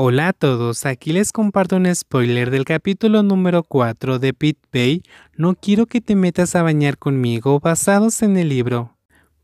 Hola a todos, aquí les comparto un spoiler del capítulo número 4 de Pit Bay, No quiero que te metas a bañar conmigo, basados en el libro.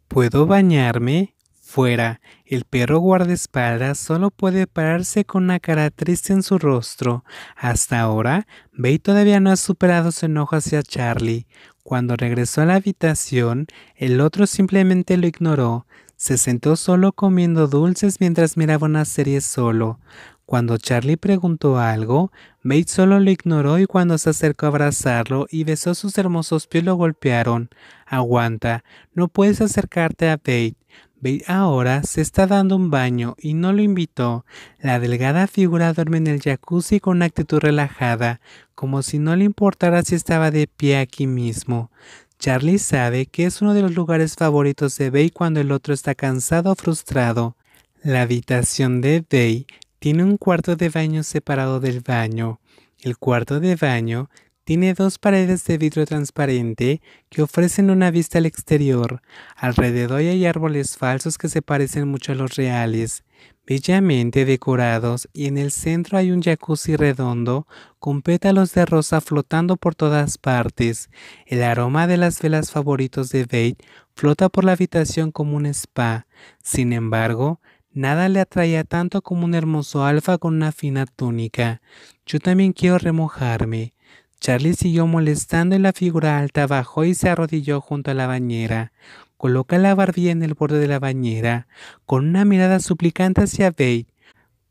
¿Puedo bañarme? Fuera, el perro guardaespaldas solo puede pararse con una cara triste en su rostro. Hasta ahora, Bay todavía no ha superado su enojo hacia Charlie. Cuando regresó a la habitación, el otro simplemente lo ignoró. Se sentó solo comiendo dulces mientras miraba una serie solo. Cuando Charlie preguntó algo, Bate solo lo ignoró y cuando se acercó a abrazarlo y besó sus hermosos pies lo golpearon. Aguanta, no puedes acercarte a Bay. Bay ahora se está dando un baño y no lo invitó. La delgada figura duerme en el jacuzzi con una actitud relajada, como si no le importara si estaba de pie aquí mismo. Charlie sabe que es uno de los lugares favoritos de Bay cuando el otro está cansado o frustrado. La habitación de Bay tiene un cuarto de baño separado del baño. El cuarto de baño tiene dos paredes de vidrio transparente que ofrecen una vista al exterior. Alrededor hay árboles falsos que se parecen mucho a los reales, bellamente decorados, y en el centro hay un jacuzzi redondo con pétalos de rosa flotando por todas partes. El aroma de las velas favoritos de Bate flota por la habitación como un spa. Sin embargo, Nada le atraía tanto como un hermoso alfa con una fina túnica. Yo también quiero remojarme. Charlie siguió molestando en la figura alta bajó y se arrodilló junto a la bañera. Coloca la barbilla en el borde de la bañera, con una mirada suplicante hacia Bey.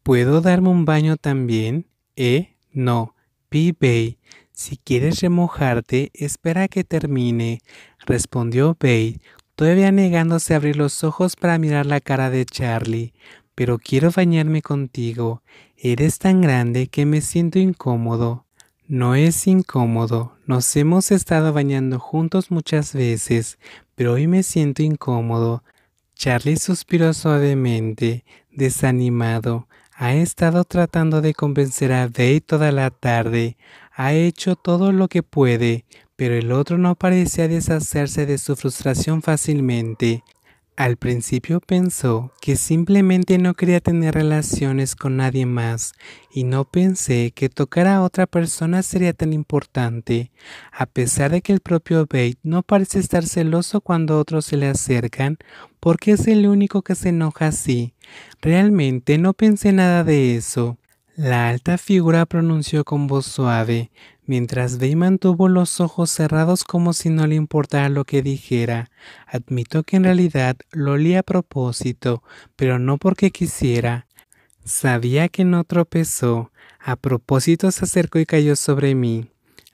¿Puedo darme un baño también? ¿Eh? No. Pi Bay. si quieres remojarte, espera a que termine, respondió Bey todavía negándose a abrir los ojos para mirar la cara de Charlie. Pero quiero bañarme contigo. Eres tan grande que me siento incómodo. No es incómodo. Nos hemos estado bañando juntos muchas veces, pero hoy me siento incómodo. Charlie suspiró suavemente, desanimado. Ha estado tratando de convencer a Dave toda la tarde ha hecho todo lo que puede, pero el otro no parecía deshacerse de su frustración fácilmente. Al principio pensó que simplemente no quería tener relaciones con nadie más y no pensé que tocar a otra persona sería tan importante, a pesar de que el propio Bate no parece estar celoso cuando otros se le acercan, porque es el único que se enoja así. Realmente no pensé nada de eso. La alta figura pronunció con voz suave, mientras Bey mantuvo los ojos cerrados como si no le importara lo que dijera. admitió que en realidad lo olía a propósito, pero no porque quisiera. Sabía que no tropezó. A propósito se acercó y cayó sobre mí.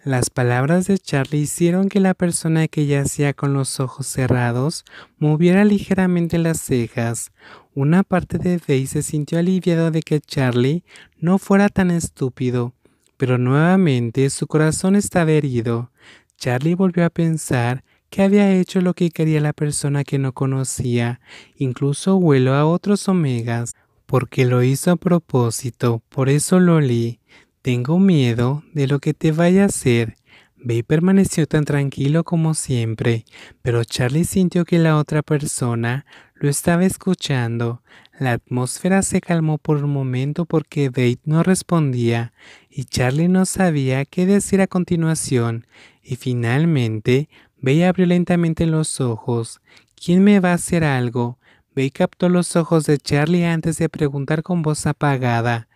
Las palabras de Charlie hicieron que la persona que yacía con los ojos cerrados moviera ligeramente las cejas. Una parte de Faye se sintió aliviada de que Charlie no fuera tan estúpido, pero nuevamente su corazón estaba herido. Charlie volvió a pensar que había hecho lo que quería la persona que no conocía, incluso vuelo a otros omegas, porque lo hizo a propósito, por eso lo leí. Tengo miedo de lo que te vaya a hacer. Bay permaneció tan tranquilo como siempre, pero Charlie sintió que la otra persona lo estaba escuchando. La atmósfera se calmó por un momento porque Bay no respondía y Charlie no sabía qué decir a continuación. Y finalmente, Bay abrió lentamente los ojos. ¿Quién me va a hacer algo? Bay captó los ojos de Charlie antes de preguntar con voz apagada.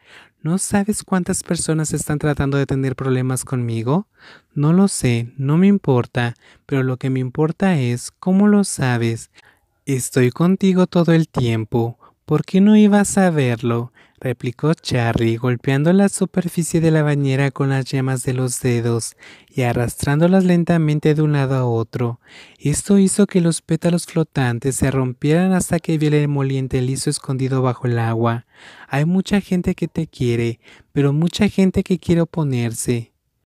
¿No sabes cuántas personas están tratando de tener problemas conmigo? No lo sé, no me importa, pero lo que me importa es cómo lo sabes. Estoy contigo todo el tiempo. ¿Por qué no ibas a verlo? replicó Charlie, golpeando la superficie de la bañera con las yemas de los dedos y arrastrándolas lentamente de un lado a otro. Esto hizo que los pétalos flotantes se rompieran hasta que vi el emoliente liso escondido bajo el agua. Hay mucha gente que te quiere, pero mucha gente que quiere oponerse.